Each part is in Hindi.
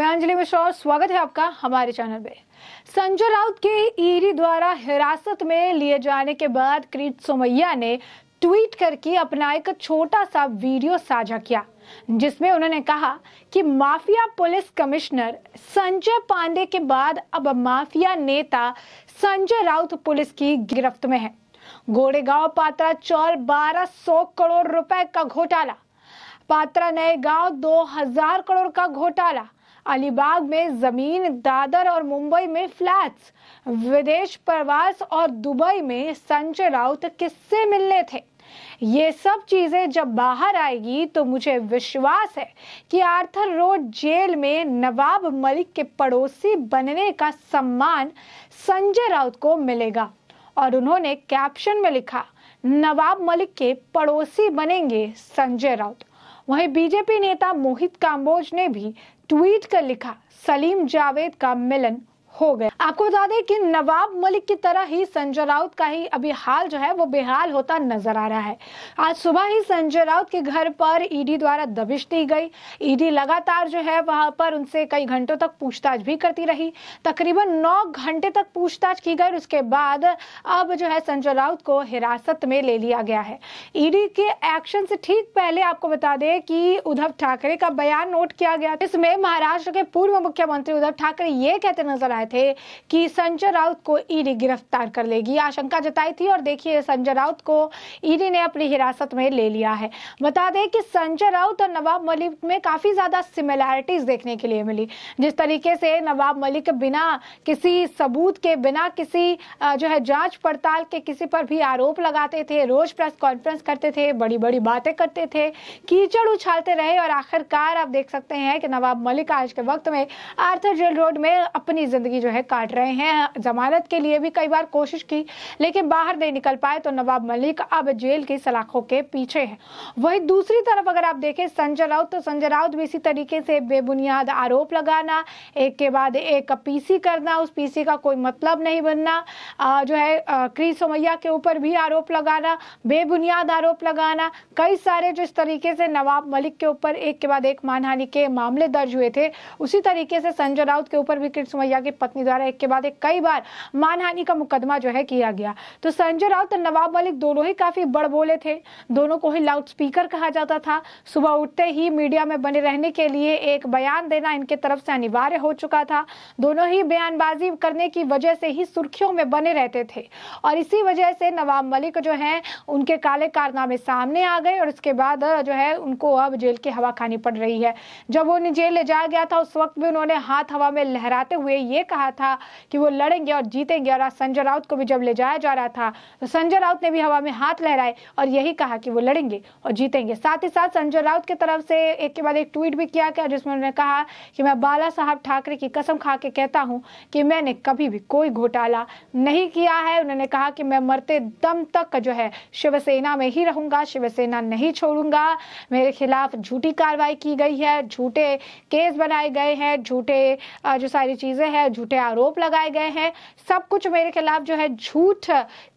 मैं अंजलि मिश्रा और स्वागत है आपका हमारे चैनल पे संजय राउत के ईडी द्वारा हिरासत में लिए जाने के बाद क्रीत सोमैया ने ट्वीट करके अपना एक छोटा सा वीडियो साझा किया जिसमें उन्होंने कहा कि mafia police commissioner Sanjay Pandey के बाद अब माफिया नेता संजय राउत पुलिस की गिरफ्त में है गोड़ेगांव पात्रा चौर 1200 करोड़ रुपए का घोटाला पात्रा नए गांव 2000 करोड़ का घोटाला अलीबाग में जमीन दादर और मुंबई में फ्लैट्स विदेश प्रवास और दुबई में संजय राउत किससे मिलने थे ये सब चीजें जब बाहर आएगी तो मुझे विश्वास है कि आर्थर रोड जेल में नवाब मलिक के पड़ोसी बनने का सम्मान संजय राउत को मिलेगा और उन्होंने कैप्शन में लिखा नवाब मलिक के पड़ोसी बनेंगे संजय राउत वहीं बीजेपी नेता मोहित काम्बोज ने भी ट्वीट कर लिखा सलीम जावेद का मिलन हो गए आपको बता दें कि नवाब मलिक की तरह ही संजय राउत का ही अभी हाल जो है वो बेहाल होता नजर आ रहा है आज सुबह ही संजय राउत के घर पर ईडी द्वारा दबिश दी गई ईडी लगातार जो है वहां पर उनसे कई घंटों तक पूछताछ भी करती रही तकरीबन नौ घंटे तक पूछताछ की गई और उसके बाद अब जो है संजय राउत को हिरासत में ले लिया गया है ईडी के एक्शन से ठीक पहले आपको बता दें कि उद्धव ठाकरे का बयान नोट किया गया इसमें महाराष्ट्र के पूर्व मुख्यमंत्री उद्धव ठाकरे ये कहते नजर आए थे कि संजय राउत को ईडी गिरफ्तार कर लेगी आशंका जताई थी और देखिए संजय राउत को ईडी ने अपनी हिरासत में ले लिया है बता दें कि संजय राउत और नवाब मलिक में काफ़ी ज़्यादा सिमिलैरिटीज़ देखने के लिए मिली जिस तरीके से नवाब मलिक बिना किसी सबूत के बिना किसी जो है जांच पड़ताल के किसी पर भी आरोप लगाते थे रोज़ प्रेस कॉन्फ्रेंस करते थे बड़ी बड़ी बातें करते थे कीचड़ उछालते रहे और आखिरकार आप देख सकते हैं कि नवाब मलिक आज के वक्त में आर्थर जेल रोड में अपनी ज़िंदगी जो है काट रहे हैं जमानत के लिए भी कई बार कोशिश की लेकिन बाहर नहीं निकल पाए तो नवाब मलिक अब जेल की सलाखों के पीछे है वही दूसरी तरफ अगर आप देखें संजय राउत तो संजय राउत भी इसी तरीके से बेबुनियाद आरोप लगाना एक के बाद एक पीसी करना उस पीसी का कोई मतलब नहीं बनना जो है क्री सोमैया के ऊपर भी आरोप लगाना बेबुनियाद आरोप लगाना कई सारे जो इस तरीके से नवाब मलिक के ऊपर एक के बाद एक मानहानि के मामले दर्ज हुए थे उसी तरीके से संजय राउत के ऊपर भी किरण सोमैया की पत्नी द्वारा एक के बाद एक कई बार मानहानि का मुकदमा जो है किया गया तो संजय राउत और नवाब मलिक दोनों ही काफी बड़बोले थे दोनों को ही लाउड स्पीकर कहा जाता था सुबह उठते ही मीडिया में बने रहने के लिए एक बयान देना इनके तरफ से अनिवार्य हो चुका था दोनों ही बयानबाजी करने की वजह से ही सुर्खियों में बने रहते थे और इसी वजह से नवाब मलिक जो है उनके काले कारनामे सामने आ गए और उसके बाद जो है उनको अब जेल की हवा खानी पड़ रही है जब उन्हें जेल ले जाया गया था उस वक्त भी उन्होंने हाथ हवा में लहराते हुए ये कहा था कि वो लड़ेंगे और जीतेंगे और आज संजय राउत को भी जब ले जाया जा रहा था तो संजय राउत ने भी हवा में हाथ लहराए और यही कहा कि वो लड़ेंगे और जीतेंगे साथ ही साथ संजय राउत की तरफ से एक के बाद एक ट्वीट भी किया गया जिसमें उन्होंने कहा कि मैं बाला साहब ठाकरे की कसम खा के कहता हूँ कि मैंने कभी भी कोई घोटाला नहीं किया है उन्होंने कहा कि मैं मरते दम तक जो है शिवसेना में ही रहूंगा शिवसेना नहीं छोड़ूंगा मेरे खिलाफ झूठी कार्रवाई की गई है झूठे केस बनाए गए हैं झूठे जो सारी चीज़ें हैं झूठे आरोप लगाए गए हैं सब कुछ मेरे खिलाफ जो है झूठ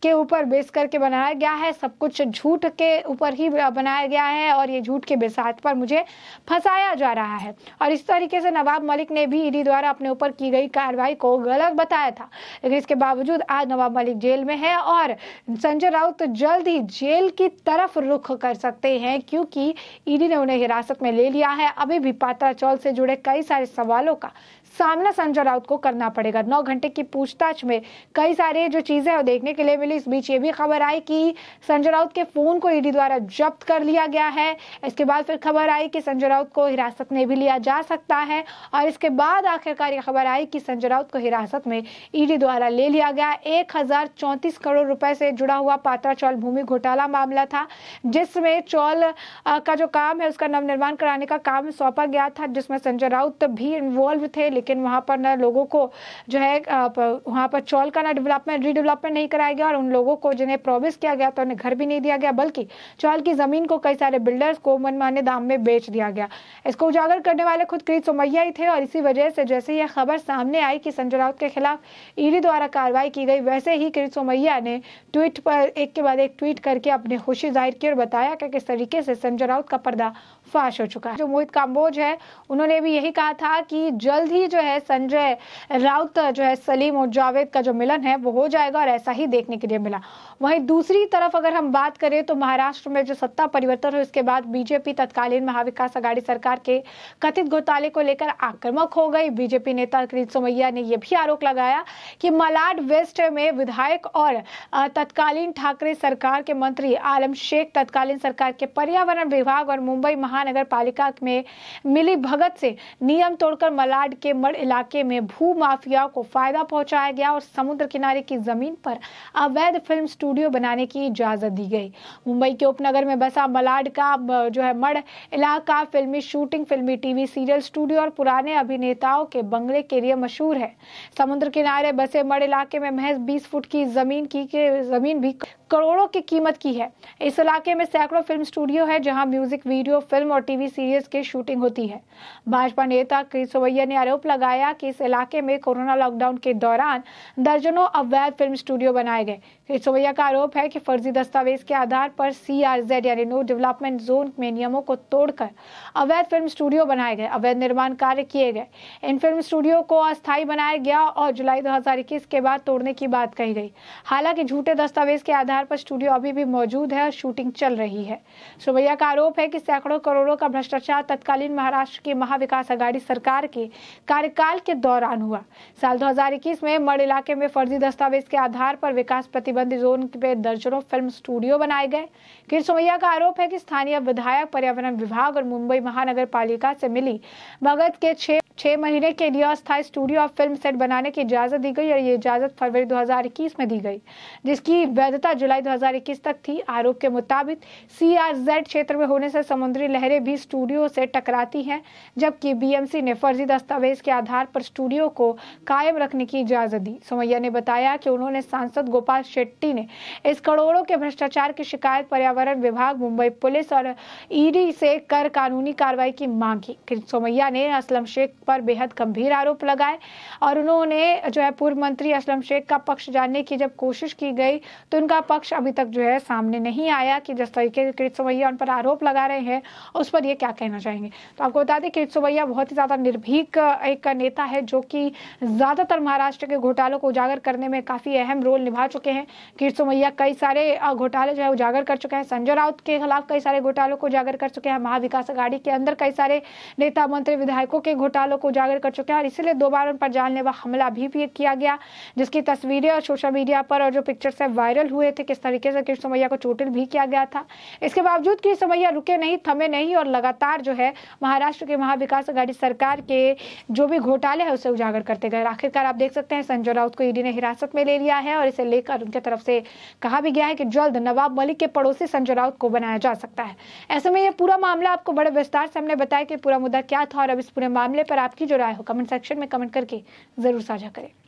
के ऊपर बेस करके बनाया गया है सब कुछ झूठ के ऊपर ही बनाया गया है और ये झूठ के बेसात पर मुझे फंसाया जा रहा है और इस तरीके से नवाब मलिक ने भी ईडी द्वारा अपने ऊपर की गई कार्रवाई को गलत बताया था लेकिन इसके बावजूद आज नवाब मलिक जेल में है और संजय राउत जल्द ही जेल की तरफ रुख कर सकते हैं क्योंकि ईडी ने उन्हें हिरासत में ले लिया है अभी भी पात्रा चौल से जुड़े कई सारे सवालों का सामना संजय राउत को करना पड़ेगा नौ घंटे की पूछताछ में कई सारे जो चीज़ें देखने के लिए मिली इस बीच ये भी खबर आई कि संजय राउत के फ़ोन को ईडी द्वारा जब्त कर लिया गया है इसके बाद फिर खबर आई कि संजय राउत को हिरासत में भी लिया जा सकता है और इसके बाद आखिरकार यह खबर आई कि संजय राउत को हिरासत में ईडी द्वारा ले लिया गया एक करोड़ रुपए से जुड़ा हुआ पात्रा चौल भूमि घोटाला मामला था जिसमें चौल का जो काम है उसका नवनिर्माण कराने का काम सौंपा गया था जिसमें संजय राउत भी इन्वॉल्व थे लेकिन वहाँ पर ना लोगों को जो है वहाँ पर चौल का ना डेवलपमेंट रीडेवलपमेंट नहीं कराया गया और उन लोगों को जिन्हें प्रॉमिस किया गया था उन्हें घर भी नहीं दिया गया बल्कि चौल की ज़मीन को कई सारे बिल्डर्स को मनमाने दाम में बेच दिया गया इसको उजागर करने वाले खुद खरीद सोमैया ही थे और इसी वजह से जैसे यह खबर सामने आई कि संजय राउत के खिलाफ ईडी e द्वारा कार्रवाई की गई वैसे ही किरीट सोमैया ने ट्वीट पर एक के बाद एक ट्वीट करके अपनी खुशी जाहिर की और बताया कि किस तरीके से संजय राउत का पर्दा फाश हो चुका है जो मोहित काम्बोज है उन्होंने भी यही कहा था कि जल्द ही जो है संजय राउत जो है सलीम और जावेद का जो मिलन है वो हो जाएगा और ऐसा ही देखने के लिए मिला वहीं दूसरी तरफ अगर हम बात करें तो महाराष्ट्र में जो सत्ता परिवर्तन हो इसके बाद बीजेपी तत्कालीन महाविकास आघाड़ी सरकार के कथित घोटाले को लेकर आक्रमक हो गई बीजेपी नेता कृत सोमैया ने यह भी आरोप लगाया कि मलाड वेस्ट में विधायक और तत्कालीन ठाकरे सरकार के मंत्री आलम शेख तत्कालीन सरकार के पर्यावरण विभाग और मुंबई महा नगर पालिका में मिली भगत से नियम तोड़कर मलाड के मड़ इलाके में भू माफिया को फायदा पहुंचाया गया और समुद्र किनारे की जमीन पर अवैध फिल्म स्टूडियो बनाने की इजाजत दी गई मुंबई के उपनगर में बसा मलाड का जो है मड़ इलाका फिल्मी शूटिंग फिल्मी टीवी सीरियल स्टूडियो और पुराने अभिनेताओं के बंगले के लिए मशहूर है समुद्र किनारे बसे मड़ इलाके में महज 20 फुट की जमीन की के जमीन भी करोड़ों की कीमत की है इस इलाके में सैकड़ों फिल्म स्टूडियो है जहां म्यूजिक वीडियो फिल्म और टीवी सीरीज की शूटिंग होती है भाजपा नेता सोवैया ने आरोप लगाया कि इस इलाके में कोरोना लॉकडाउन के दौरान दर्जनों अवैध फिल्म स्टूडियो बनाए गए श्री सोमैया का आरोप है कि फर्जी दस्तावेज के आधार पर सीआरजेड यानी नो डेवलपमेंट जोन में नियमों को तोड़कर अवैध फिल्म स्टूडियो बनाए गए अवैध निर्माण कार्य किए गए इन फिल्म स्टूडियो को अस्थायी बनाया गया और जुलाई 2021 के बाद तोड़ने की बात कही गई हालांकि झूठे दस्तावेज के आधार पर स्टूडियो अभी भी मौजूद है और शूटिंग चल रही है सोमैया का आरोप है कि सैकड़ों करोड़ों का भ्रष्टाचार तत्कालीन महाराष्ट्र की महाविकास आघाड़ी सरकार के कार्यकाल के दौरान हुआ साल दो में मड़ इलाके में फर्जी दस्तावेज के आधार पर विकास प्रति प्रतिबंध जोन पे दर्जनों फिल्म स्टूडियो बनाए गए किर सोमैया का आरोप है कि स्थानीय विधायक पर्यावरण विभाग और मुंबई महानगर पालिका से मिली भगत के छह छः महीने के लिए अस्थायी स्टूडियो और फिल्म सेट बनाने की इजाज़त दी गई और ये इजाज़त फरवरी 2021 में दी गई जिसकी वैधता जुलाई 2021 तक थी आरोप के मुताबिक सीआरजेड क्षेत्र में होने से समुद्री लहरें भी स्टूडियो से टकराती हैं जबकि बीएमसी ने फर्जी दस्तावेज के आधार पर स्टूडियो को कायम रखने की इजाज़त दी सोमैया ने बताया कि उन्होंने सांसद गोपाल शेट्टी ने इस करोड़ों के भ्रष्टाचार की शिकायत पर्यावरण विभाग मुंबई पुलिस और ईडी e से कर कानूनी कार्रवाई की मांग की सोमैया ने असलम शेख पर बेहद गंभीर आरोप लगाए और उन्होंने जो है पूर्व मंत्री असलम शेख का पक्ष जानने की जब कोशिश की गई तो उनका पक्ष अभी तक जो है सामने नहीं आया कि जिस तरीके से कृत सवैया उन पर आरोप लगा रहे हैं उस पर ये क्या कहना चाहेंगे तो आपको बता दें कृत सवैया बहुत ही ज़्यादा निर्भीक एक नेता है जो कि ज़्यादातर महाराष्ट्र के घोटालों को उजागर करने में काफ़ी अहम रोल निभा चुके हैं कृत सवैया कई सारे घोटाले जो है उजागर कर चुके हैं संजय राउत के खिलाफ कई सारे घोटालों को उजागर कर चुके हैं महाविकास अघाड़ी के अंदर कई सारे नेता मंत्री विधायकों के घोटालों वालों को उजागर कर चुके हैं और इसीलिए दो बार उन पर जानलेवा हमला भी, भी किया गया जिसकी तस्वीरें और सोशल मीडिया पर और जो पिक्चर्स है वायरल हुए थे किस तरीके से कृष्ण सोमैया को चोटिल भी किया गया था इसके बावजूद कृष्ण सोमैया रुके नहीं थमे नहीं और लगातार जो है महाराष्ट्र के महाविकास आघाड़ी सरकार के जो भी घोटाले है उसे उजागर करते गए आखिरकार आप देख सकते हैं संजय राउत को ईडी e ने हिरासत में ले लिया है और इसे लेकर उनके तरफ से कहा भी गया है कि जल्द नवाब मलिक के पड़ोसी संजय राउत को बनाया जा सकता है ऐसे में यह पूरा मामला आपको बड़े विस्तार से हमने बताया कि पूरा मुद्दा क्या था और अब इस पूरे मामले पर आपकी जो राय हो कमेंट सेक्शन में कमेंट करके ज़रूर साझा करें